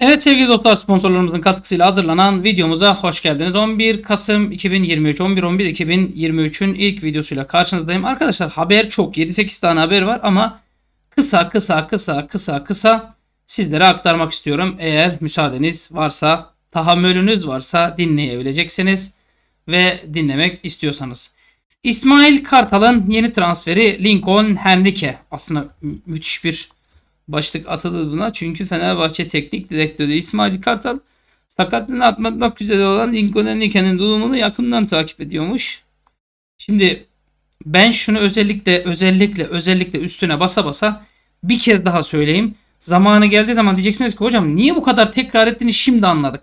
Evet sevgili dostlar sponsorlarımızın katkısıyla hazırlanan videomuza hoş geldiniz. 11 Kasım 2023 11 11 2023'ün ilk videosuyla karşınızdayım. Arkadaşlar haber çok 7-8 tane haber var ama kısa kısa kısa kısa kısa sizlere aktarmak istiyorum. Eğer müsaadeniz varsa tahammülünüz varsa dinleyebileceksiniz ve dinlemek istiyorsanız. İsmail Kartal'ın yeni transferi Lincoln Henrique. Aslında müthiş bir başlık atılır buna. Çünkü Fenerbahçe Teknik Direktörü İsmail Kartal sakatlığını atlatmak üzere olan Lincoln Enrique'nin durumunu yakından takip ediyormuş. Şimdi ben şunu özellikle özellikle özellikle üstüne basa basa bir kez daha söyleyeyim. Zamanı geldiği zaman diyeceksiniz ki hocam niye bu kadar tekrar ettiğini şimdi anladık.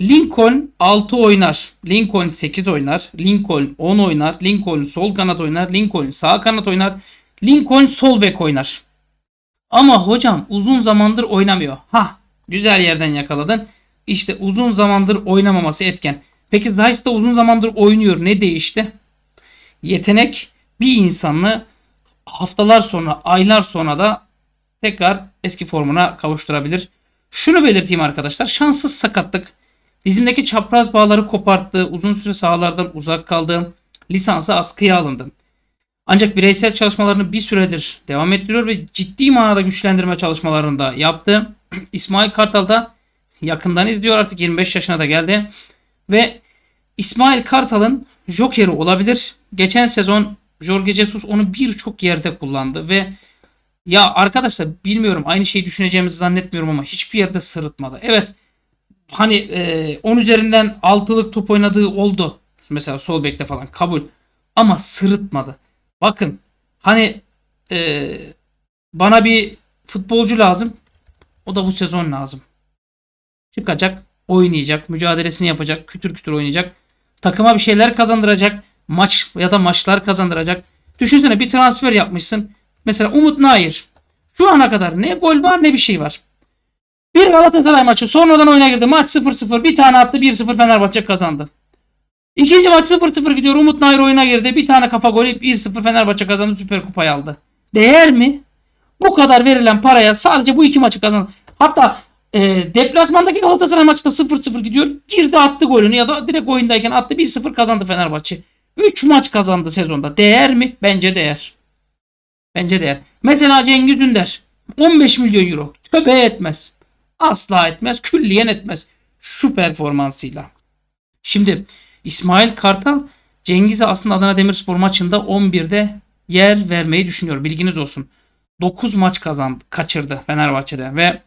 Lincoln 6 oynar. Lincoln 8 oynar. Lincoln 10 oynar. Lincoln sol kanat oynar. Lincoln sağ kanat oynar. Lincoln sol bek oynar. Ama hocam uzun zamandır oynamıyor. Ha güzel yerden yakaladın. İşte uzun zamandır oynamaması etken. Peki Zeiss de uzun zamandır oynuyor. Ne değişti? Yetenek bir insanı haftalar sonra, aylar sonra da tekrar eski formuna kavuşturabilir. Şunu belirteyim arkadaşlar. Şanssız sakatlık, dizindeki çapraz bağları koparttı, uzun süre sahalardan uzak kaldı, lisansı askıya alındı. Ancak bireysel çalışmalarını bir süredir devam ettiriyor ve ciddi manada güçlendirme çalışmalarını da yaptı. İsmail Kartal da yakından izliyor artık 25 yaşına da geldi. Ve İsmail Kartal'ın Joker'i olabilir. Geçen sezon Jorge Jesus onu birçok yerde kullandı ve ya arkadaşlar bilmiyorum aynı şeyi düşüneceğimizi zannetmiyorum ama hiçbir yerde sırıtmadı. Evet hani e, 10 üzerinden 6'lık top oynadığı oldu. Mesela sol bekte falan kabul. Ama sırıtmadı. Bakın hani e, bana bir futbolcu lazım. O da bu sezon lazım. Çıkacak, oynayacak, mücadelesini yapacak, kütür kütür oynayacak. Takıma bir şeyler kazandıracak. Maç ya da maçlar kazandıracak. Düşünsene bir transfer yapmışsın. Mesela Umut Nair. Şu ana kadar ne gol var ne bir şey var. Bir Galatasaray maçı sonradan oyuna girdi. Maç 0-0. Bir tane attı. 1-0 Fenerbahçe kazandı. İkinci maç 0-0 gidiyor. Umut Nair oyuna girdi. Bir tane kafa golü 1-0 Fenerbahçe kazandı. Süper Kupayı aldı. Değer mi? Bu kadar verilen paraya sadece bu iki maçı kazandı. Hatta e, deplasmandaki Galatasaray maçta 0-0 gidiyor. Girdi attı golünü ya da direkt oyundayken attı 1-0 kazandı Fenerbahçe. 3 maç kazandı sezonda. Değer mi? Bence değer. Bence değer. Mesela Cengiz Ünder 15 milyon euro. Tövbe etmez. Asla etmez. Külliyen etmez. Şu performansıyla. Şimdi İsmail Kartal Cengiz'e aslında Adana Demirspor maçında 11'de yer vermeyi düşünüyor. Bilginiz olsun. 9 maç kazandı, kaçırdı Fenerbahçe'de ve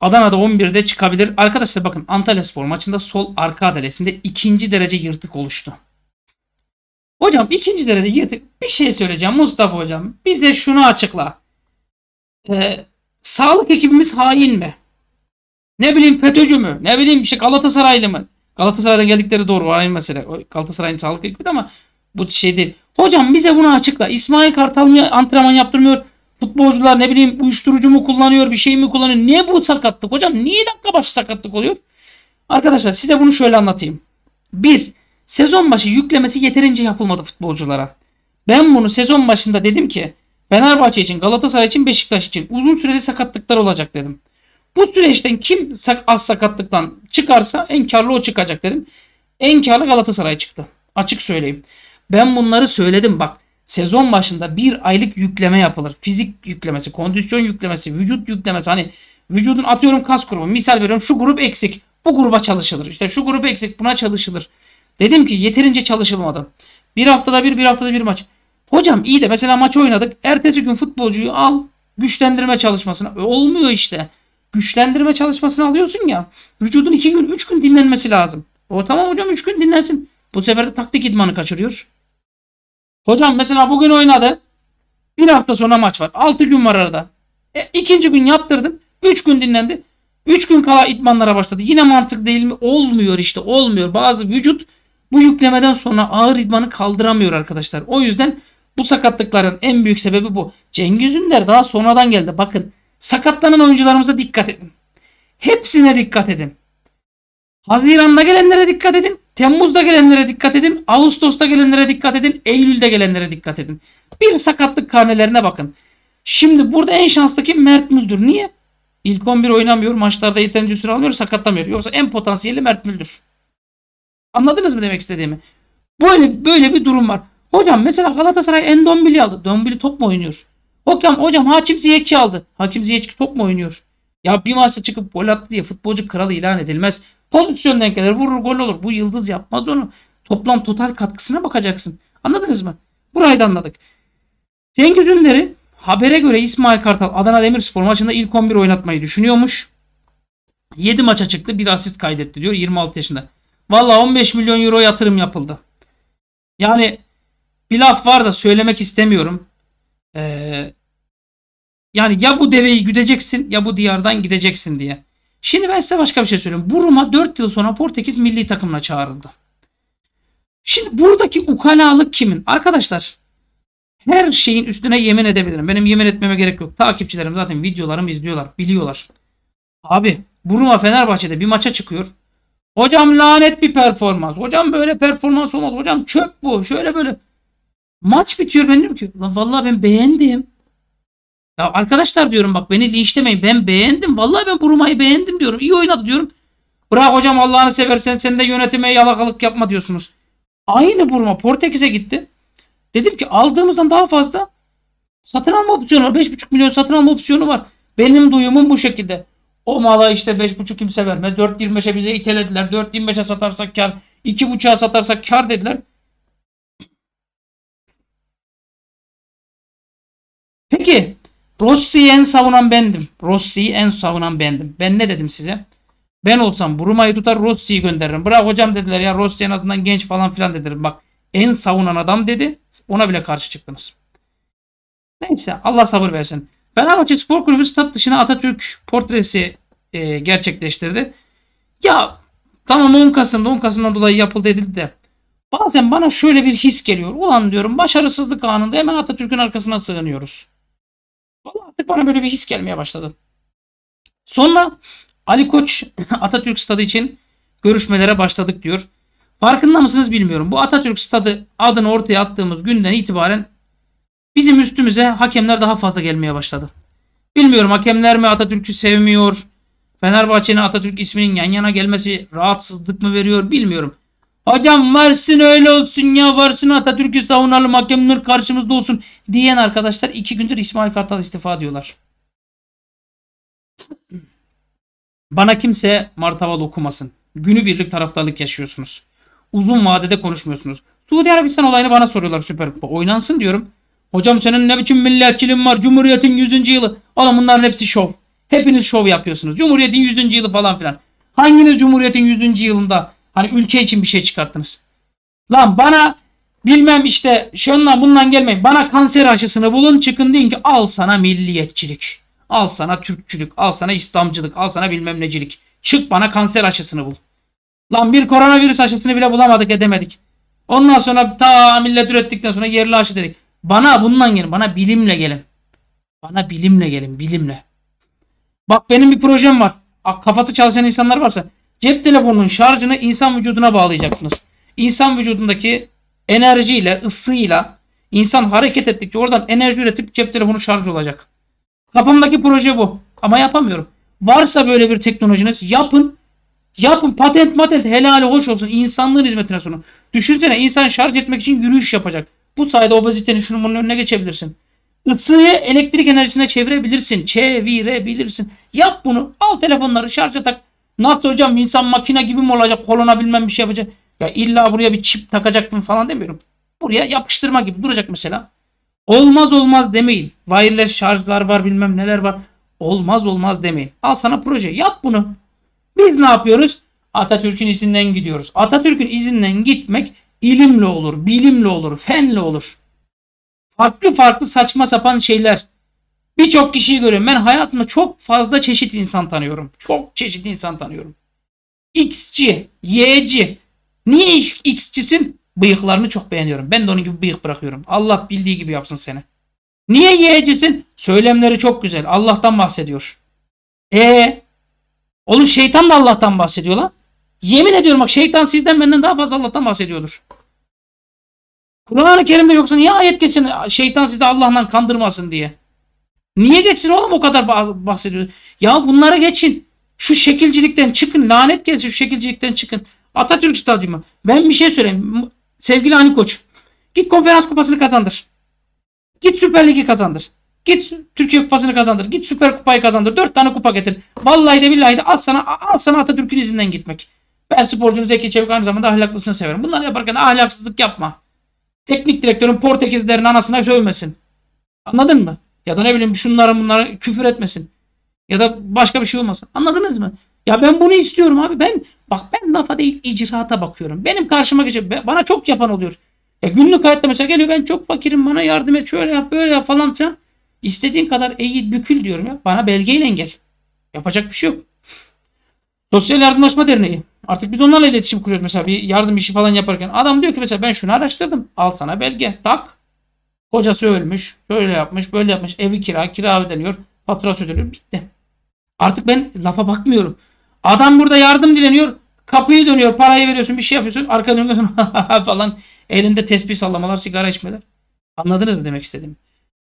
Adana'da 11'de çıkabilir. Arkadaşlar bakın Antalya Spor maçında sol arka adalesinde ikinci derece yırtık oluştu. Hocam ikinci derece yırtık bir şey söyleyeceğim Mustafa hocam. Bize şunu açıkla. Ee, sağlık ekibimiz hain mi? Ne bileyim FETÖ'cü mü? Ne bileyim bir şey? Galatasaraylı mı? Galatasaray'dan geldikleri doğru var aynı mesele. Galatasaray'ın sağlık ekibi ama bu şey değil. Hocam bize bunu açıkla. İsmail Kartal mı antrenman yaptırmıyor? Futbolcular ne bileyim uyuşturucu mu kullanıyor? Bir şey mi kullanıyor? Niye bu sakatlık hocam? Niye dakika başı sakatlık oluyor? Arkadaşlar size bunu şöyle anlatayım. Bir Sezon başı yüklemesi yeterince yapılmadı futbolculara. Ben bunu sezon başında dedim ki Fenerbahçe için, Galatasaray için, Beşiktaş için uzun süreli sakatlıklar olacak dedim. Bu süreçten kim az sakatlıktan çıkarsa en karlı o çıkacak dedim. En karlı Galatasaray çıktı. Açık söyleyeyim. Ben bunları söyledim bak. Sezon başında bir aylık yükleme yapılır. Fizik yüklemesi, kondisyon yüklemesi, vücut yüklemesi. Hani vücudun atıyorum kas grubu. Misal veriyorum şu grup eksik. Bu gruba çalışılır. İşte şu grup eksik buna çalışılır. Dedim ki yeterince çalışılmadı. Bir haftada bir, bir haftada bir maç. Hocam iyi de mesela maç oynadık. Ertesi gün futbolcuyu al güçlendirme çalışmasına. E, olmuyor işte güçlendirme çalışmasını alıyorsun ya. Vücudun 2 gün 3 gün dinlenmesi lazım. O tamam hocam 3 gün dinlensin. Bu sefer de taktik idmanı kaçırıyor. Hocam mesela bugün oynadı. Bir hafta sonra maç var. 6 gün var arada. E, ikinci gün yaptırdım. 3 gün dinlendi. 3 gün kala idmanlara başladı. Yine mantık değil mi? Olmuyor işte olmuyor. Bazı vücut bu yüklemeden sonra ağır idmanı kaldıramıyor arkadaşlar. O yüzden bu sakatlıkların en büyük sebebi bu. Cengiz Ünder daha sonradan geldi. Bakın Sakatlanan oyuncularımıza dikkat edin. Hepsine dikkat edin. Haziran'da gelenlere dikkat edin. Temmuz'da gelenlere dikkat edin. Ağustos'ta gelenlere dikkat edin. Eylül'de gelenlere dikkat edin. Bir sakatlık karnelerine bakın. Şimdi burada en şanslı kim? Mert Müldür. Niye? İlk 11 oynamıyor. Maçlarda yeterince süre almıyor. Sakatlamıyor. Yoksa en potansiyeli Mert Müldür. Anladınız mı demek istediğimi? Böyle böyle bir durum var. Hocam mesela Galatasaray en Dombili aldı. Dombili top mu oynuyor? Hocam hocam Hakim Ziyekçi aldı. Hakim Ziyekçi top mu oynuyor? Ya bir maçta çıkıp gol attı diye futbolcu kralı ilan edilmez. Pozisyon denk gelir vurur gol olur. Bu yıldız yapmaz onu. Toplam total katkısına bakacaksın. Anladınız mı? Burayı da anladık. Cengiz Ünder'i habere göre İsmail Kartal Adana Demirspor maçında ilk 11 oynatmayı düşünüyormuş. 7 maça çıktı bir asist kaydetti diyor 26 yaşında. Valla 15 milyon euro yatırım yapıldı. Yani bir laf var da söylemek istemiyorum. Ee, yani ya bu deveyi güdeceksin ya bu diyardan gideceksin diye. Şimdi ben size başka bir şey söyleyeyim. Bu Roma 4 yıl sonra Portekiz milli takımına çağrıldı. Şimdi buradaki ukalalık kimin? Arkadaşlar her şeyin üstüne yemin edebilirim. Benim yemin etmeme gerek yok. Takipçilerim zaten videolarımı izliyorlar. Biliyorlar. Abi Buruma Fenerbahçe'de bir maça çıkıyor. Hocam lanet bir performans. Hocam böyle performans olmaz. Hocam çöp bu. Şöyle böyle. Maç bitiyor ben diyorum ki lan vallahi ben beğendim. Ya arkadaşlar diyorum bak beni linçlemeyin ben beğendim. Vallahi ben Buruma'yı beğendim diyorum. İyi oynadı diyorum. Bırak hocam Allah'ını seversen sen de yönetime yalakalık yapma diyorsunuz. Aynı Buruma Portekiz'e gitti. Dedim ki aldığımızdan daha fazla satın alma opsiyonu var. 5,5 milyon satın alma opsiyonu var. Benim duyumum bu şekilde. O mala işte 5,5 kimse vermez. 4,25'e bize itelediler. 4,25'e satarsak kar. 2,5'a satarsak kar dediler. Peki Rossi'yi en savunan bendim. Rossi'yi en savunan bendim. Ben ne dedim size? Ben olsam Bruma'yı tutar Rossi'yi gönderirim. Bırak hocam dediler ya Rossi en azından genç falan filan dediler. Bak en savunan adam dedi. Ona bile karşı çıktınız. Neyse Allah sabır versin. Fenerbahçe Spor Kulübü stat dışına Atatürk portresi e, gerçekleştirdi. Ya tamam 10 Kasım'da 10 Kasım'dan dolayı yapıldı edildi de bazen bana şöyle bir his geliyor. Ulan diyorum başarısızlık anında hemen Atatürk'ün arkasına sığınıyoruz. Artık bana böyle bir his gelmeye başladı. Sonra Ali Koç Atatürk Stadı için görüşmelere başladık diyor. Farkında mısınız bilmiyorum. Bu Atatürk Stadı adını ortaya attığımız günden itibaren bizim üstümüze hakemler daha fazla gelmeye başladı. Bilmiyorum hakemler mi Atatürk'ü sevmiyor? Fenerbahçe'nin Atatürk isminin yan yana gelmesi rahatsızlık mı veriyor bilmiyorum. Hocam varsın öyle olsun ya varsın Atatürk'ü savunalım hakemler karşımızda olsun diyen arkadaşlar iki gündür İsmail Kartal istifa diyorlar. Bana kimse martaval okumasın. Günü birlik taraftarlık yaşıyorsunuz. Uzun vadede konuşmuyorsunuz. Suudi Arabistan olayını bana soruyorlar Süper Kupa. Oynansın diyorum. Hocam senin ne biçim milliyetçiliğin var? Cumhuriyetin 100. yılı. Oğlum bunların hepsi şov. Hepiniz şov yapıyorsunuz. Cumhuriyetin 100. yılı falan filan. Hanginiz Cumhuriyetin 100. yılında Hani ülke için bir şey çıkarttınız. Lan bana bilmem işte şundan bundan gelmeyin. Bana kanser aşısını bulun çıkın deyin ki al sana milliyetçilik. Al sana Türkçülük. Al sana İslamcılık. Al sana bilmem necilik. Çık bana kanser aşısını bul. Lan bir koronavirüs aşısını bile bulamadık edemedik. Ondan sonra ta millet ürettikten sonra yerli aşı dedik. Bana bundan gelin. Bana bilimle gelin. Bana bilimle gelin. Bilimle. Bak benim bir projem var. Kafası çalışan insanlar varsa Cep telefonunun şarjını insan vücuduna bağlayacaksınız. İnsan vücudundaki enerjiyle, ısıyla insan hareket ettikçe oradan enerji üretip cep telefonu şarj olacak. Kafamdaki proje bu. Ama yapamıyorum. Varsa böyle bir teknolojiniz yapın. Yapın patent patent, helali hoş olsun. İnsanlığın hizmetine sunun. Düşünsene insan şarj etmek için yürüyüş yapacak. Bu sayede obezitenin şunun bunun önüne geçebilirsin. Isıyı elektrik enerjisine çevirebilirsin. Çevirebilirsin. Yap bunu. Al telefonları şarja tak. Nasıl hocam insan makine gibi mi olacak? Koluna bilmem bir şey yapacak. Ya illa buraya bir çip takacaktım falan demiyorum. Buraya yapıştırma gibi duracak mesela. Olmaz olmaz demeyin. Wireless şarjlar var bilmem neler var. Olmaz olmaz demeyin. Al sana proje yap bunu. Biz ne yapıyoruz? Atatürk'ün izinden gidiyoruz. Atatürk'ün izinden gitmek ilimle olur, bilimle olur, fenle olur. Farklı farklı saçma sapan şeyler. Birçok kişiyi görüyorum. Ben hayatımda çok fazla çeşit insan tanıyorum. Çok çeşit insan tanıyorum. X'ci, Y'ci. Niye X'cisin? Bıyıklarını çok beğeniyorum. Ben de onun gibi bıyık bırakıyorum. Allah bildiği gibi yapsın seni. Niye Y'cisin? Söylemleri çok güzel. Allah'tan bahsediyor. E Oğlum şeytan da Allah'tan bahsediyor lan. Yemin ediyorum bak şeytan sizden benden daha fazla Allah'tan bahsediyordur. Kur'an-ı Kerim'de yoksa niye ayet geçsin şeytan sizi Allah'tan kandırmasın diye. Niye geçsin oğlum o kadar bahsediyor? Ya bunlara geçin. Şu şekilcilikten çıkın. Lanet gelsin şu şekilcilikten çıkın. Atatürk Stadyumu. Ben bir şey söyleyeyim. Sevgili Ani Koç. Git konferans kupasını kazandır. Git Süper Ligi kazandır. Git Türkiye Kupası'nı kazandır. Git Süper Kupayı kazandır. Dört tane kupa getir. Vallahi de billahi de al sana, al sana Atatürk'ün izinden gitmek. Ben sporcunun Zeki Çevik aynı zamanda ahlaklısını severim. Bunları yaparken ahlaksızlık yapma. Teknik direktörün Portekizlerin anasına sövmesin. Anladın mı? Ya da ne bileyim şunlara bunlara küfür etmesin. Ya da başka bir şey olmasın. Anladınız mı? Ya ben bunu istiyorum abi. Ben bak ben lafa değil icraata bakıyorum. Benim karşıma geçip bana çok yapan oluyor. Ya günlük hayatta mesela geliyor ben çok fakirim bana yardım et şöyle yap böyle yap falan filan. İstediğin kadar eğil bükül diyorum ya. Bana belgeyle engel. Yapacak bir şey yok. Sosyal Yardımlaşma Derneği. Artık biz onlarla iletişim kuruyoruz mesela bir yardım işi falan yaparken. Adam diyor ki mesela ben şunu araştırdım. Al sana belge. Tak. Kocası ölmüş. Şöyle yapmış. Böyle yapmış. Evi kira. Kira ödeniyor. Faturası ödeniyor. Bitti. Artık ben lafa bakmıyorum. Adam burada yardım dileniyor. Kapıyı dönüyor. Parayı veriyorsun. Bir şey yapıyorsun. Arkaya dönüyorsun. falan. Elinde tespih sallamalar. Sigara içmeler. Anladınız mı demek istedim?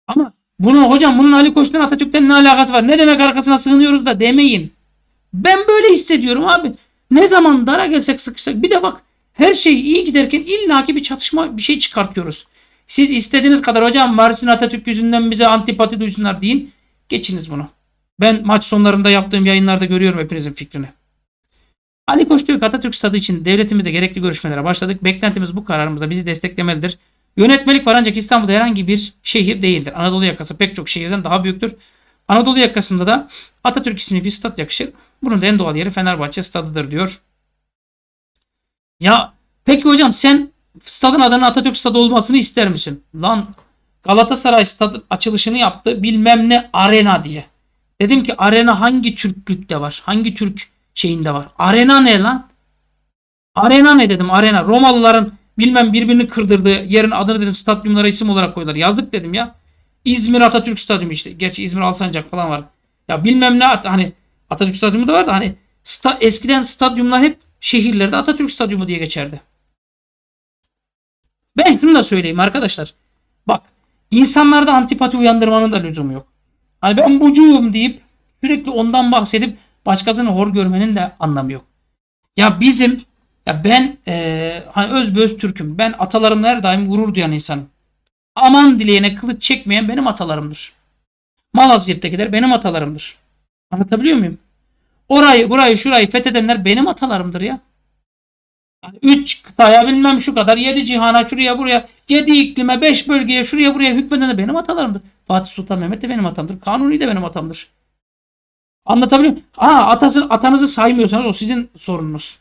Ama bunu hocam bunun Ali Koç'tan Atatürk'ten ne alakası var? Ne demek arkasına sığınıyoruz da demeyin. Ben böyle hissediyorum abi. Ne zaman dara gelsek sıkışsak bir de bak her şey iyi giderken illaki bir çatışma bir şey çıkartıyoruz. Siz istediğiniz kadar hocam Mersin Atatürk yüzünden bize antipati duysunlar deyin. Geçiniz bunu. Ben maç sonlarında yaptığım yayınlarda görüyorum hepinizin fikrini. Ali Koç diyor ki Atatürk Stadı için devletimizde gerekli görüşmelere başladık. Beklentimiz bu kararımızda bizi desteklemelidir. Yönetmelik var ancak İstanbul'da herhangi bir şehir değildir. Anadolu yakası pek çok şehirden daha büyüktür. Anadolu yakasında da Atatürk ismi bir stat yakışır. Bunun da en doğal yeri Fenerbahçe stadıdır diyor. Ya peki hocam sen stadın adının Atatürk Stadı olmasını ister misin? Lan Galatasaray stadın açılışını yaptı. Bilmem ne arena diye. Dedim ki arena hangi Türklükte var? Hangi Türk şeyinde var? Arena ne lan? Arena ne dedim arena. Romalıların bilmem birbirini kırdırdığı yerin adını dedim stadyumlara isim olarak koydular. Yazık dedim ya. İzmir Atatürk Stadyumu işte. Geç İzmir Alsancak falan var. Ya bilmem ne hani Atatürk Stadyumu da vardı. Hani sta, eskiden stadyumlar hep şehirlerde Atatürk Stadyumu diye geçerdi. Ben şunu da söyleyeyim arkadaşlar. Bak insanlarda antipati uyandırmanın da lüzumu yok. Hani ben bucuyum deyip sürekli ondan bahsedip başkasını hor görmenin de anlamı yok. Ya bizim ya ben e, hani öz öz Türk'üm. Ben atalarım her daim gurur duyan insanım. Aman dileyene kılıç çekmeyen benim atalarımdır. Malazgirt'tekiler benim atalarımdır. Anlatabiliyor muyum? Orayı, burayı, şurayı fethedenler benim atalarımdır ya. Yani 3 kıtaya bilmem şu kadar, yedi cihana şuraya buraya, yedi iklime, beş bölgeye şuraya buraya hükmeden de benim atalarımdır Fatih Sultan Mehmet de benim hatamdır. Kanuni de benim hatamdır. Anlatabiliyor muyum? Aa, atası, atanızı saymıyorsanız o sizin sorununuz.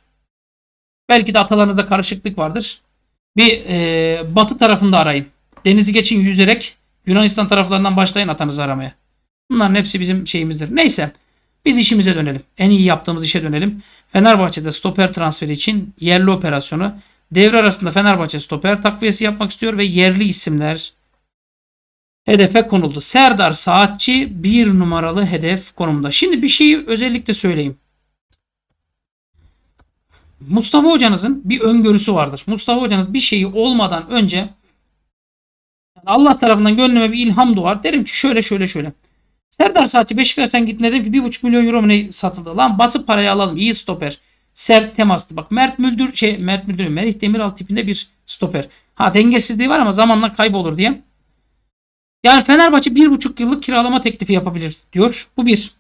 Belki de atalarınızda karışıklık vardır. Bir e, batı tarafında arayın. Denizi geçin yüzerek Yunanistan taraflarından başlayın atanızı aramaya. Bunların hepsi bizim şeyimizdir. Neyse. Biz işimize dönelim. En iyi yaptığımız işe dönelim. Fenerbahçe'de stoper transferi için yerli operasyonu devre arasında Fenerbahçe stoper takviyesi yapmak istiyor ve yerli isimler hedefe konuldu. Serdar Saatçi bir numaralı hedef konumda. Şimdi bir şeyi özellikle söyleyeyim. Mustafa hocanızın bir öngörüsü vardır. Mustafa hocanız bir şeyi olmadan önce Allah tarafından gönlüme bir ilham doğar. Derim ki şöyle şöyle şöyle. Serdar Saatçi Beşiktaş'tan gittiğinde dedim ki 1,5 milyon euro mu ne satıldı? Lan basıp parayı alalım. İyi stoper. Sert temastı. Bak Mert Müldür şey Mert Müldür Melih Demiral tipinde bir stoper. Ha dengesizliği var ama zamanla kaybolur diye. Yani Fenerbahçe 1,5 yıllık kiralama teklifi yapabilir diyor. Bu bir.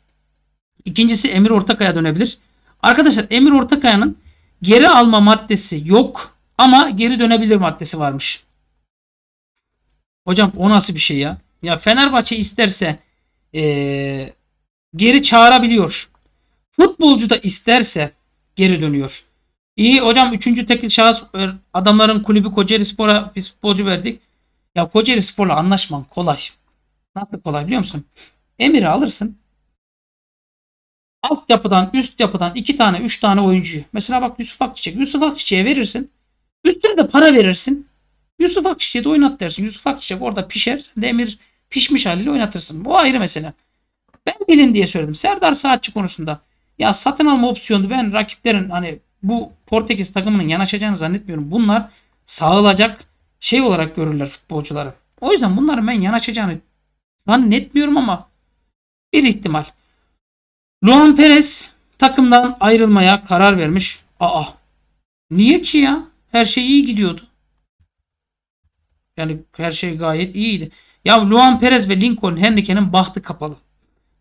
İkincisi Emir Ortakaya dönebilir. Arkadaşlar Emir Ortakaya'nın geri alma maddesi yok ama geri dönebilir maddesi varmış. Hocam o nasıl bir şey ya? Ya Fenerbahçe isterse ee, geri çağırabiliyor. Futbolcu da isterse geri dönüyor. İyi hocam üçüncü tekil şahıs e, adamların kulübü Kocaeli Spor'a bir futbolcu verdik. Ya Kocaeli Spor'la anlaşman kolay. Nasıl kolay biliyor musun? Emir'i alırsın. Alt yapıdan üst yapıdan iki tane üç tane oyuncuyu. Mesela bak Yusuf Akçiçek. Yusuf Akçiçek'e verirsin. Üstüne de para verirsin. Yusuf Akçiçek'i de oynat dersin. Yusuf Akçiçek orada pişer. Sen de Emir pişmiş haliyle oynatırsın. Bu ayrı mesele. Ben bilin diye söyledim. Serdar saatçi konusunda ya satın alma opsiyonu ben rakiplerin hani bu Portekiz takımının yanaşacağını zannetmiyorum. Bunlar sağılacak şey olarak görürler futbolcuları. O yüzden bunların ben yanaşacağını zannetmiyorum ama bir ihtimal. Luan Perez takımdan ayrılmaya karar vermiş. Aa. Niye ki ya? Her şey iyi gidiyordu. Yani her şey gayet iyiydi. Ya Luan Perez ve Lincoln Henrique'nin bahtı kapalı.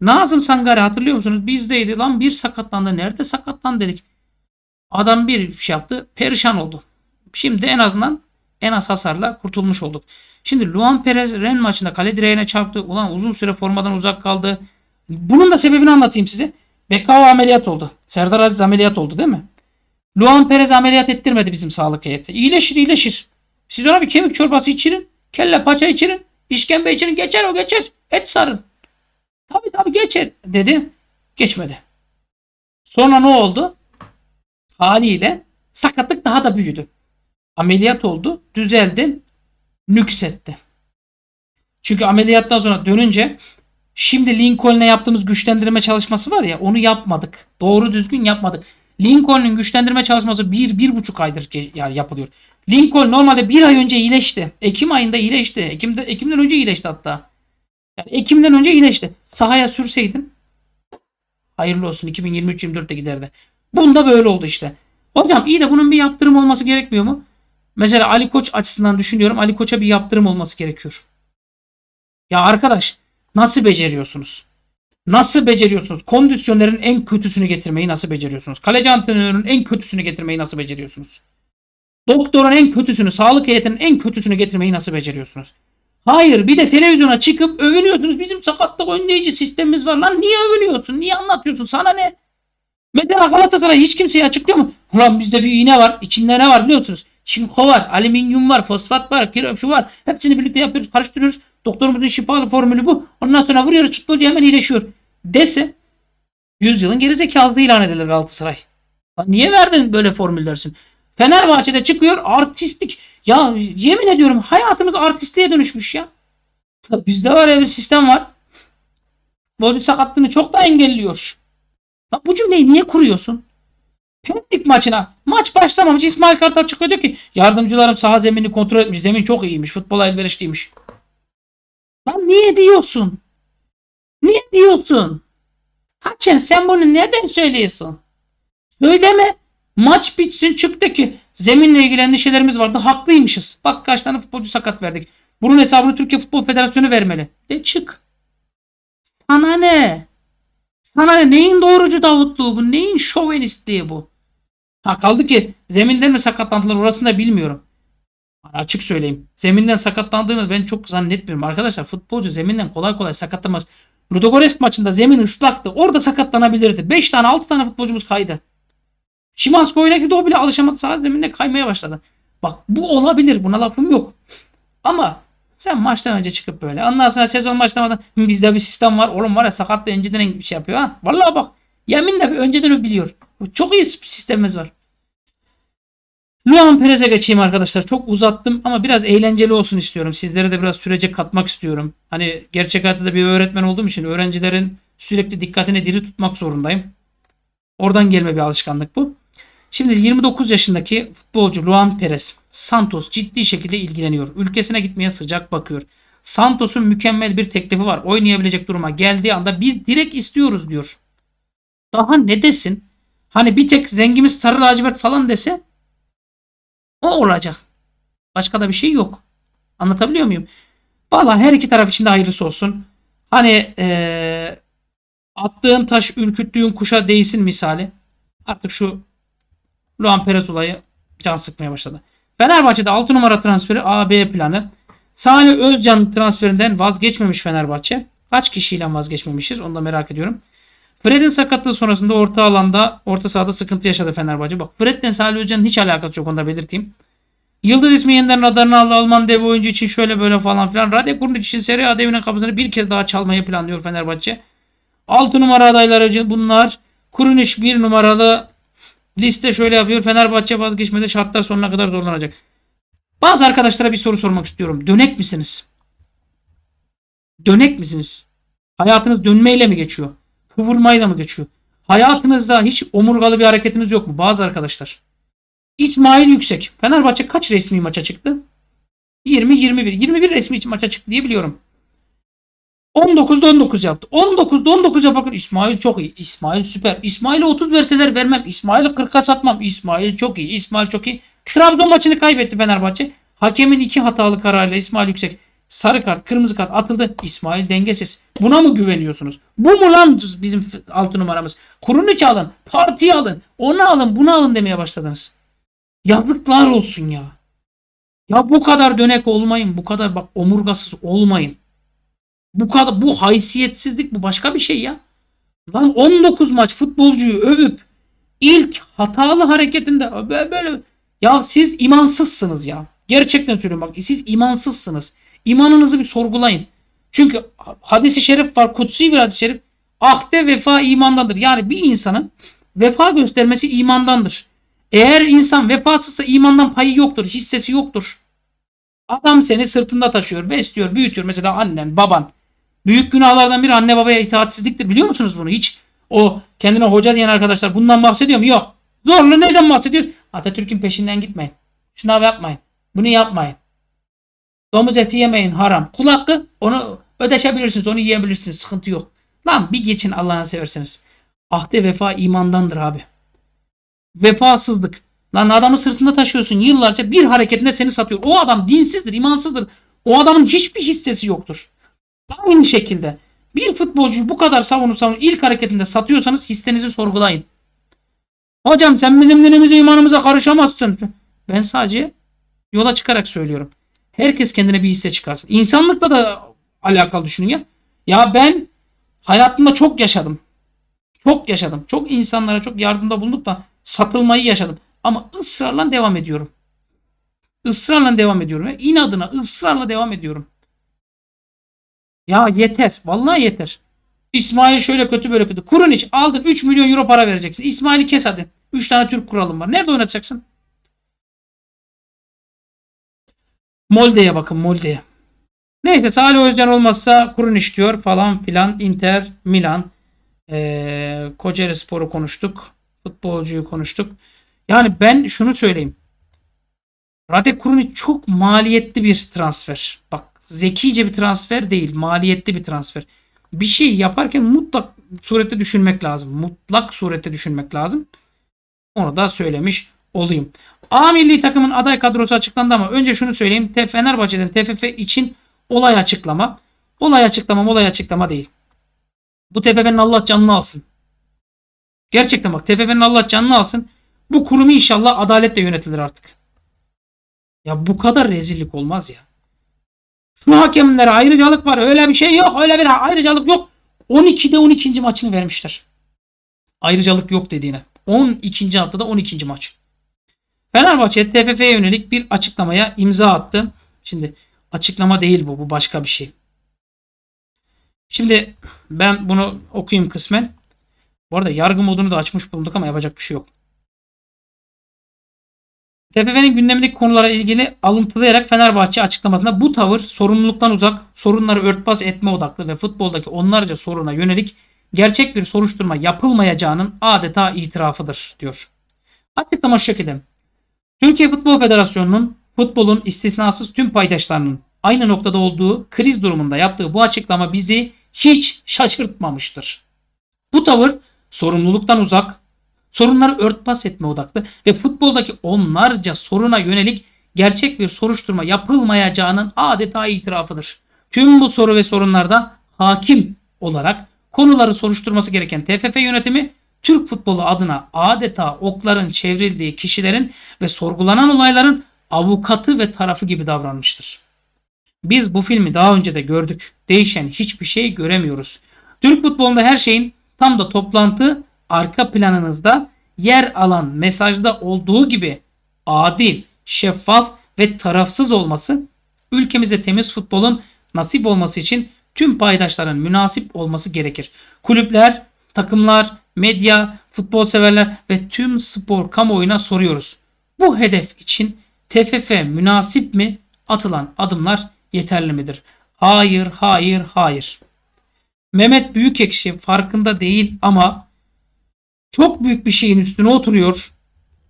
Nazım Sangare hatırlıyor musunuz? Bizdeydi lan bir sakatlandı. Nerede sakatlan dedik. Adam bir şey yaptı. Perişan oldu. Şimdi en azından en az hasarla kurtulmuş olduk. Şimdi Luan Perez Ren maçında kale direğine çarptı. Ulan uzun süre formadan uzak kaldı. Bunun da sebebini anlatayım size. Bekao ameliyat oldu. Serdar Aziz ameliyat oldu değil mi? Luan Perez ameliyat ettirmedi bizim sağlık heyeti. İyileşir iyileşir. Siz ona bir kemik çorbası içirin. Kelle paça içirin. İşkembe için geçer o geçer. Et sarın. Tabi tabi geçer dedi. Geçmedi. Sonra ne oldu? Haliyle sakatlık daha da büyüdü. Ameliyat oldu. Düzeldi. Nüksetti. Çünkü ameliyattan sonra dönünce şimdi Lincoln'e yaptığımız güçlendirme çalışması var ya onu yapmadık. Doğru düzgün yapmadık. Lincoln'un güçlendirme çalışması 1 buçuk aydır yapılıyor. Lincoln normalde bir ay önce iyileşti. Ekim ayında iyileşti. Ekim'de, Ekim'den önce iyileşti hatta. Yani Ekim'den önce iyileşti. Sahaya sürseydin hayırlı olsun 2023-24'te giderdi. Bunda böyle oldu işte. Hocam iyi de bunun bir yaptırım olması gerekmiyor mu? Mesela Ali Koç açısından düşünüyorum. Ali Koç'a bir yaptırım olması gerekiyor. Ya arkadaş nasıl beceriyorsunuz? Nasıl beceriyorsunuz? Kondisyonların en kötüsünü getirmeyi nasıl beceriyorsunuz? Kaleci antrenörünün en kötüsünü getirmeyi nasıl beceriyorsunuz? Doktorun en kötüsünü, sağlık heyetinin en kötüsünü getirmeyi nasıl beceriyorsunuz? Hayır bir de televizyona çıkıp övünüyorsunuz. Bizim sakatlık önleyici sistemimiz var lan. Niye övünüyorsun? Niye anlatıyorsun? Sana ne? Mesela Galatasaray hiç kimseye açıklıyor mu? Ulan bizde bir iğne var. İçinde ne var biliyorsunuz? Çinko var, alüminyum var, fosfat var, kirop şu var. Hepsini birlikte yapıyoruz, karıştırıyoruz. Doktorumuzun şifalı formülü bu. Ondan sonra vuruyoruz futbolcu hemen iyileşiyor dese yüzyılın gerizekalısı ilan edilir Galatasaray. Lan niye verdin böyle formül Fenerbahçe'de çıkıyor artistik. Ya yemin ediyorum hayatımız artistliğe dönüşmüş ya. ya bizde var ya bir sistem var. Bolcu sakatlığını çok da engelliyor. Lan bu cümleyi niye kuruyorsun? Pendik maçına. Maç başlamamış İsmail Kartal çıkıyor diyor ki yardımcılarım saha zeminini kontrol etmiş. Zemin çok iyiymiş. Futbola elverişliymiş. Lan niye diyorsun? Ne diyorsun? Haçen sen bunu neden söylüyorsun? Söyleme. Maç bitsin çıktı ki zeminle ilgili endişelerimiz vardı. Haklıymışız. Bak kaç tane futbolcu sakat verdik. Bunun hesabını Türkiye Futbol Federasyonu vermeli. De çık. Sana ne? Sana ne? Neyin doğrucu Davutluğu bu? Neyin şovenistliği bu? Ha kaldı ki zeminden mi sakatlandılar orasını da bilmiyorum. Açık söyleyeyim. Zeminden sakatlandığını ben çok zannetmiyorum. Arkadaşlar futbolcu zeminden kolay kolay sakatlanmaz. Ludogorets maçında zemin ıslaktı. Orada sakatlanabilirdi. 5 tane 6 tane futbolcumuz kaydı. Şimanski oyuna girdi o bile alışamadı. sadece zeminde kaymaya başladı. Bak bu olabilir. Buna lafım yok. Ama sen maçtan önce çıkıp böyle. Ondan sonra sezon başlamadan bizde bir sistem var. Oğlum var ya sakatla önceden bir şey yapıyor ha. Vallahi bak. Yeminle önceden biliyor. Çok iyi bir sistemimiz var. Luan Perez'e geçeyim arkadaşlar. Çok uzattım ama biraz eğlenceli olsun istiyorum. Sizlere de biraz sürece katmak istiyorum hani gerçek hayatta da bir öğretmen olduğum için öğrencilerin sürekli dikkatini diri tutmak zorundayım. Oradan gelme bir alışkanlık bu. Şimdi 29 yaşındaki futbolcu Luan Perez Santos ciddi şekilde ilgileniyor. Ülkesine gitmeye sıcak bakıyor. Santos'un mükemmel bir teklifi var. Oynayabilecek duruma geldiği anda biz direkt istiyoruz diyor. Daha ne desin? Hani bir tek rengimiz sarı lacivert falan dese o olacak. Başka da bir şey yok. Anlatabiliyor muyum? Valla her iki taraf için de hayırlısı olsun. Hani ee, attığın taş ürküttüğün kuşa değsin misali. Artık şu Luan Perez olayı can sıkmaya başladı. Fenerbahçe'de 6 numara transferi AB planı. Salih Özcan transferinden vazgeçmemiş Fenerbahçe. Kaç kişiyle vazgeçmemişiz onu da merak ediyorum. Fred'in sakatlığı sonrasında orta alanda, orta sahada sıkıntı yaşadı Fenerbahçe. Bak Fred'le Salih Özcan'ın hiç alakası yok onu da belirteyim. Yıldız ismi yeniden radarına aldı Alman dev oyuncu için şöyle böyle falan filan. Radek Gurnic için Serie A devinin kapısını bir kez daha çalmayı planlıyor Fenerbahçe. 6 numara adayları için bunlar. Kurunic 1 numaralı liste şöyle yapıyor. Fenerbahçe vazgeçmedi şartlar sonuna kadar zorlanacak. Bazı arkadaşlara bir soru sormak istiyorum. Dönek misiniz? Dönek misiniz? Hayatınız dönmeyle mi geçiyor? Kıvırmayla mı geçiyor? Hayatınızda hiç omurgalı bir hareketiniz yok mu? Bazı arkadaşlar. İsmail Yüksek. Fenerbahçe kaç resmi maça çıktı? 20 21. 21 resmi için maça çıktı diye biliyorum. 19'da 19 yaptı. 19'da 19 bakın İsmail çok iyi. İsmail süper. İsmail'e 30 verseler vermem. İsmail'i 40'a satmam. İsmail çok iyi. İsmail çok iyi. Trabzon maçını kaybetti Fenerbahçe. Hakemin iki hatalı kararıyla İsmail Yüksek sarı kart, kırmızı kart atıldı. İsmail dengesiz. Buna mı güveniyorsunuz? Bu mu lan bizim altı numaramız? Kurunu çalın, partiyi alın, onu alın, bunu alın demeye başladınız. Yazıklar olsun ya. Ya bu kadar dönek olmayın. Bu kadar bak omurgasız olmayın. Bu kadar bu haysiyetsizlik bu başka bir şey ya. Lan 19 maç futbolcuyu övüp ilk hatalı hareketinde böyle, böyle ya siz imansızsınız ya. Gerçekten söylüyorum bak siz imansızsınız. İmanınızı bir sorgulayın. Çünkü hadisi şerif var kutsi bir hadisi şerif. Ahde vefa imandandır. Yani bir insanın vefa göstermesi imandandır. Eğer insan vefasızsa imandan payı yoktur, hissesi yoktur. Adam seni sırtında taşıyor, besliyor, büyütüyor. Mesela annen, baban. Büyük günahlardan biri anne babaya itaatsizliktir. Biliyor musunuz bunu? Hiç o kendine hoca diyen arkadaşlar bundan bahsediyor mu? Yok. Zorla neden bahsediyor? Atatürk'ün peşinden gitmeyin. Şınav yapmayın. Bunu yapmayın. Domuz eti yemeyin haram. Kul hakkı onu ödeşebilirsiniz. Onu yiyebilirsiniz. Sıkıntı yok. Lan bir geçin Allah'ını seversiniz. Ahde vefa imandandır abi. Vefasızlık. Lan adamı sırtında taşıyorsun yıllarca bir hareketinde seni satıyor. O adam dinsizdir, imansızdır. O adamın hiçbir hissesi yoktur. Aynı şekilde bir futbolcu bu kadar savunup savunup ilk hareketinde satıyorsanız hissenizi sorgulayın. Hocam sen bizim dinimize imanımıza karışamazsın. Ben sadece yola çıkarak söylüyorum. Herkes kendine bir hisse çıkarsın. İnsanlıkla da alakalı düşünün ya. Ya ben hayatımda çok yaşadım. Çok yaşadım. Çok insanlara çok yardımda bulunduk da Satılmayı yaşadım. Ama ısrarla devam ediyorum. Israrla devam ediyorum. İnadına ısrarla devam ediyorum. Ya yeter. Vallahi yeter. İsmail şöyle kötü böyle kötü. Kurun iç. Aldın 3 milyon euro para vereceksin. İsmail'i kes hadi. 3 tane Türk kuralım var. Nerede oynatacaksın? Molde'ye bakın Molde'ye. Neyse Salih Özcan olmazsa kurun iş diyor falan filan. Inter, Milan, ee, Kocaeli Spor'u konuştuk futbolcuyu konuştuk. Yani ben şunu söyleyeyim. Radek Krunic çok maliyetli bir transfer. Bak zekice bir transfer değil. Maliyetli bir transfer. Bir şey yaparken mutlak surette düşünmek lazım. Mutlak surette düşünmek lazım. Onu da söylemiş olayım. A milli takımın aday kadrosu açıklandı ama önce şunu söyleyeyim. Fenerbahçe'den TFF için olay açıklama. Olay açıklama olay açıklama değil. Bu TFF'nin Allah canını alsın. Gerçekten bak TFF'nin Allah canını alsın. Bu kurumu inşallah adaletle yönetilir artık. Ya bu kadar rezillik olmaz ya. Şu hakemlere ayrıcalık var. Öyle bir şey yok. Öyle bir ayrıcalık yok. 12'de 12. maçını vermişler. Ayrıcalık yok dediğine. 12. haftada 12. maç. Fenerbahçe TFF'ye yönelik bir açıklamaya imza attı. Şimdi açıklama değil bu. Bu başka bir şey. Şimdi ben bunu okuyayım kısmen. Bu arada yargı modunu da açmış bulunduk ama yapacak bir şey yok. TFF'nin gündemdeki konulara ilgili alıntılayarak Fenerbahçe açıklamasında bu tavır sorumluluktan uzak, sorunları örtbas etme odaklı ve futboldaki onlarca soruna yönelik gerçek bir soruşturma yapılmayacağının adeta itirafıdır diyor. Açıklama şu şekilde. Türkiye Futbol Federasyonu'nun futbolun istisnasız tüm paydaşlarının aynı noktada olduğu kriz durumunda yaptığı bu açıklama bizi hiç şaşırtmamıştır. Bu tavır sorumluluktan uzak, sorunları örtbas etme odaklı ve futboldaki onlarca soruna yönelik gerçek bir soruşturma yapılmayacağının adeta itirafıdır. Tüm bu soru ve sorunlarda hakim olarak konuları soruşturması gereken TFF yönetimi Türk futbolu adına adeta okların çevrildiği kişilerin ve sorgulanan olayların avukatı ve tarafı gibi davranmıştır. Biz bu filmi daha önce de gördük. Değişen hiçbir şey göremiyoruz. Türk futbolunda her şeyin Tam da toplantı arka planınızda yer alan mesajda olduğu gibi adil, şeffaf ve tarafsız olması ülkemize temiz futbolun nasip olması için tüm paydaşların münasip olması gerekir. Kulüpler, takımlar, medya, futbol severler ve tüm spor kamuoyuna soruyoruz. Bu hedef için TFF münasip mi atılan adımlar yeterli midir? Hayır, hayır, hayır. Mehmet Büyük Büyükekşi farkında değil ama çok büyük bir şeyin üstüne oturuyor.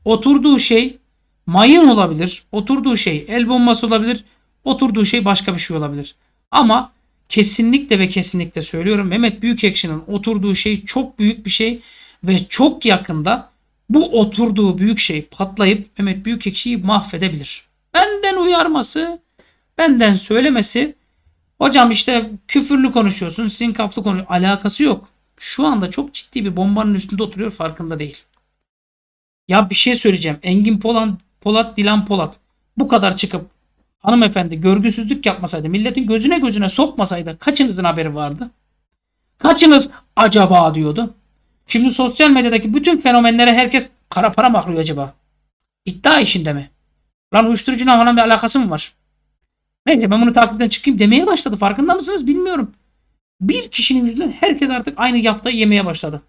Oturduğu şey mayın olabilir. Oturduğu şey el bombası olabilir. Oturduğu şey başka bir şey olabilir. Ama kesinlikle ve kesinlikle söylüyorum Mehmet Büyükekşi'nin oturduğu şey çok büyük bir şey ve çok yakında bu oturduğu büyük şey patlayıp Mehmet Büyükekşi'yi mahvedebilir. Benden uyarması, benden söylemesi Hocam işte küfürlü konuşuyorsun, kaflı konuşuyorsun. Alakası yok. Şu anda çok ciddi bir bombanın üstünde oturuyor farkında değil. Ya bir şey söyleyeceğim. Engin Polan, Polat, Dilan Polat bu kadar çıkıp hanımefendi görgüsüzlük yapmasaydı, milletin gözüne gözüne sokmasaydı kaçınızın haberi vardı? Kaçınız acaba diyordu. Şimdi sosyal medyadaki bütün fenomenlere herkes kara para mı acaba? İddia işinde mi? Lan uyuşturucuyla falan bir alakası mı var? Neyse ben bunu takipten çıkayım demeye başladı. Farkında mısınız bilmiyorum. Bir kişinin yüzünden herkes artık aynı yaftayı yemeye başladı.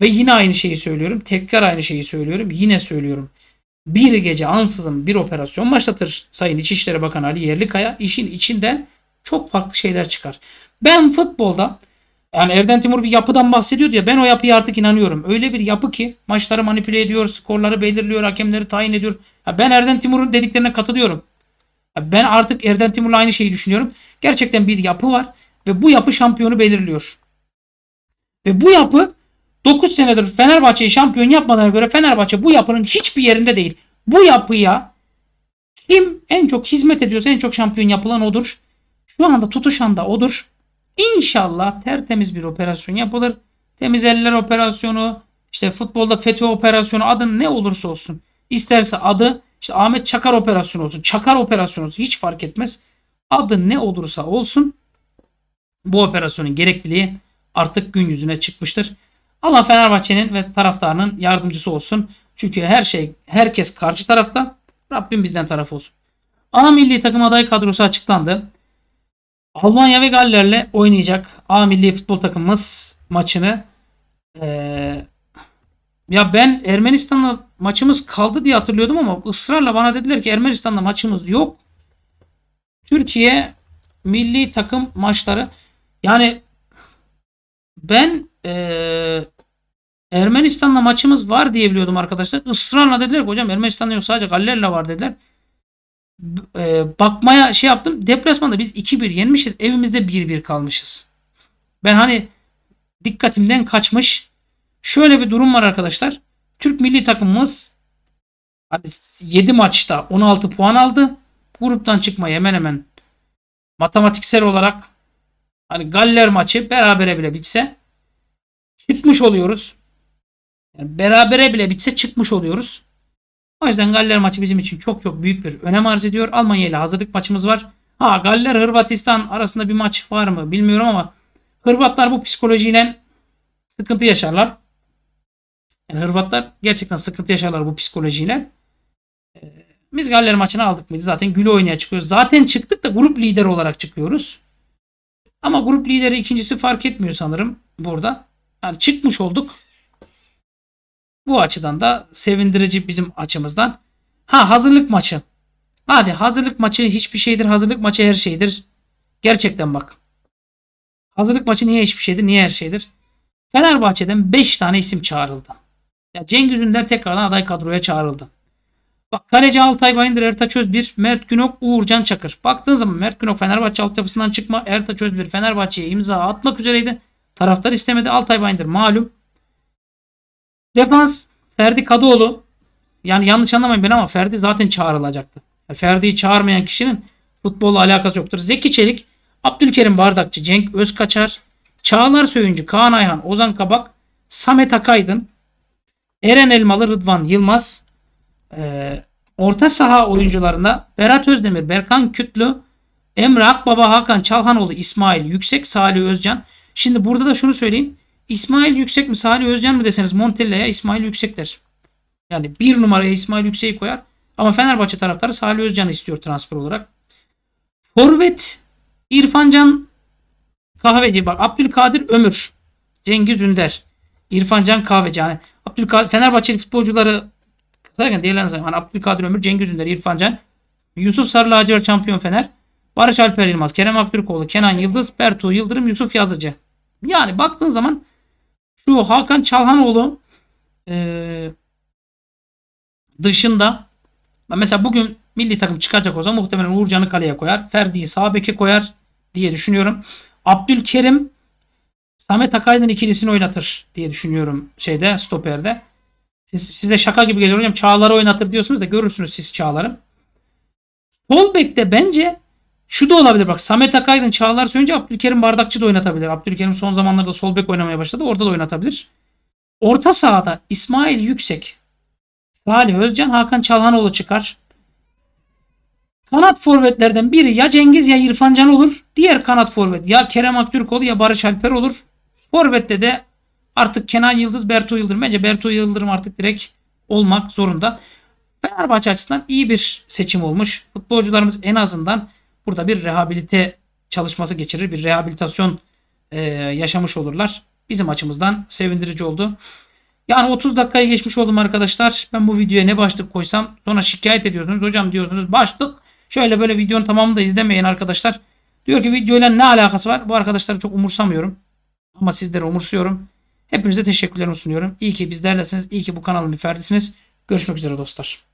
Ve yine aynı şeyi söylüyorum. Tekrar aynı şeyi söylüyorum. Yine söylüyorum. Bir gece ansızın bir operasyon başlatır Sayın İçişleri Bakanı Ali Yerlikaya. işin içinden çok farklı şeyler çıkar. Ben futbolda yani Erden Timur bir yapıdan bahsediyordu ya ben o yapıya artık inanıyorum. Öyle bir yapı ki maçları manipüle ediyor, skorları belirliyor, hakemleri tayin ediyor. Ya ben Erden Timur'un dediklerine katılıyorum. Ben artık Erden Timur'la aynı şeyi düşünüyorum. Gerçekten bir yapı var ve bu yapı şampiyonu belirliyor. Ve bu yapı 9 senedir Fenerbahçe'yi şampiyon yapmadığına göre Fenerbahçe bu yapının hiçbir yerinde değil. Bu yapıya kim en çok hizmet ediyorsa en çok şampiyon yapılan odur. Şu anda tutuşan da odur. İnşallah tertemiz bir operasyon yapılır. Temiz eller operasyonu, işte futbolda FETÖ operasyonu adı ne olursa olsun. İsterse adı işte Ahmet Çakar operasyonu olsun. Çakar operasyonu olsun. Hiç fark etmez. Adı ne olursa olsun bu operasyonun gerekliliği artık gün yüzüne çıkmıştır. Allah Fenerbahçe'nin ve taraftarının yardımcısı olsun. Çünkü her şey herkes karşı tarafta. Rabbim bizden taraf olsun. Ana milli takım adayı kadrosu açıklandı. Almanya ve Galler'le oynayacak A milli futbol takımımız maçını e, ya ben Ermenistan'la maçımız kaldı diye hatırlıyordum ama ısrarla bana dediler ki Ermenistan'la maçımız yok. Türkiye milli takım maçları. Yani ben ee, Ermenistan'la maçımız var diye biliyordum arkadaşlar. Israrla dediler ki hocam Ermenistan'da yok sadece Galler'le var dediler. Ee, bakmaya şey yaptım. Deplasmanda biz 2-1 yenmişiz. Evimizde 1-1 kalmışız. Ben hani dikkatimden kaçmış Şöyle bir durum var arkadaşlar. Türk milli takımımız hani 7 maçta 16 puan aldı. Gruptan çıkmayı hemen hemen matematiksel olarak hani Galler maçı berabere bile bitse çıkmış oluyoruz. Yani berabere bile bitse çıkmış oluyoruz. O yüzden Galler maçı bizim için çok çok büyük bir önem arz ediyor. Almanya ile hazırlık maçımız var. Ha Galler Hırvatistan arasında bir maç var mı bilmiyorum ama Hırvatlar bu psikolojiyle sıkıntı yaşarlar. Yani Hırvatlar gerçekten sıkıntı yaşarlar bu psikolojiyle. Biz ee, Galler maçını aldık mıydı? Zaten gül oynaya çıkıyoruz. Zaten çıktık da grup lideri olarak çıkıyoruz. Ama grup lideri ikincisi fark etmiyor sanırım burada. Yani çıkmış olduk. Bu açıdan da sevindirici bizim açımızdan. Ha hazırlık maçı. Abi hazırlık maçı hiçbir şeydir. Hazırlık maçı her şeydir. Gerçekten bak. Hazırlık maçı niye hiçbir şeydir? Niye her şeydir? Fenerbahçe'den 5 tane isim çağrıldı. Ya Cengiz Ünder tekrardan aday kadroya çağrıldı. Bak kaleci Altay Bayındır, Ertaç Özbir, Mert Günok, Uğurcan Çakır. Baktığın zaman Mert Günok Fenerbahçe altyapısından çıkma. Ertaç Özbir Fenerbahçe'ye imza atmak üzereydi. Taraftar istemedi. Altay Bayındır malum. Defans Ferdi Kadıoğlu. Yani yanlış anlamayın beni ama Ferdi zaten çağrılacaktı. Yani Ferdi'yi çağırmayan kişinin futbolla alakası yoktur. Zeki Çelik, Abdülkerim Bardakçı, Cenk Özkaçar, Çağlar Söyüncü, Kaan Ayhan, Ozan Kabak, Samet Akaydın, Eren Elmalı, Rıdvan Yılmaz, e, orta saha oyuncularına Berat Özdemir, Berkan Kütlü, Emre Akbaba, Hakan Çalhanoğlu, İsmail Yüksek, Salih Özcan. Şimdi burada da şunu söyleyeyim. İsmail Yüksek mi Salih Özcan mı deseniz Montella'ya İsmail Yüksek der. Yani bir numaraya İsmail Yüksek'i koyar. Ama Fenerbahçe taraftarı Salih Özcan'ı istiyor transfer olarak. Forvet İrfancan Kahveci bak Abdülkadir Ömür Cengiz Ünder İrfan Can Kahveci. Yani Abdülkadir, Fenerbahçeli futbolcuları zaten diğerlerine sayayım. yani Abdülkadir Ömür, Cengiz Ünder, İrfan Can. Yusuf Sarı Lacivert şampiyon Fener. Barış Alper Yılmaz, Kerem Aktürkoğlu, Kenan Yıldız, Bertu Yıldırım, Yusuf Yazıcı. Yani baktığın zaman şu Hakan Çalhanoğlu e, dışında mesela bugün milli takım çıkacak olsa muhtemelen Uğurcan'ı kaleye koyar. Ferdi'yi sağ beke koyar diye düşünüyorum. Abdülkerim Samet Akaydın ikilisini oynatır diye düşünüyorum şeyde stoperde. Siz, size şaka gibi geliyor hocam. Çağlar'ı oynatır diyorsunuz da görürsünüz siz Çağlar'ı. Sol bekte bence şu da olabilir bak. Samet Akaydın Çağlar söyleyince Abdülkerim Bardakçı da oynatabilir. Abdülkerim son zamanlarda solbek oynamaya başladı. Orada da oynatabilir. Orta sahada İsmail Yüksek, Salih Özcan, Hakan Çalhanoğlu çıkar. Kanat forvetlerden biri ya Cengiz ya İrfan Can olur. Diğer kanat forvet ya Kerem Aktürkoğlu ya Barış Alper olur. Forvet'te de artık Kenan Yıldız, Bertu Yıldırım. Bence Bertu Yıldırım artık direkt olmak zorunda. Fenerbahçe açısından iyi bir seçim olmuş. Futbolcularımız en azından burada bir rehabilite çalışması geçirir. Bir rehabilitasyon e, yaşamış olurlar. Bizim açımızdan sevindirici oldu. Yani 30 dakikaya geçmiş oldum arkadaşlar. Ben bu videoya ne başlık koysam sonra şikayet ediyorsunuz. Hocam diyorsunuz başlık Şöyle böyle videonun tamamını da izlemeyin arkadaşlar. Diyor ki videoyla ne alakası var? Bu arkadaşları çok umursamıyorum. Ama sizleri umursuyorum. Hepinize teşekkürlerimi sunuyorum. İyi ki bizlerlesiniz. İyi ki bu kanalın bir ferdisiniz. Görüşmek üzere dostlar.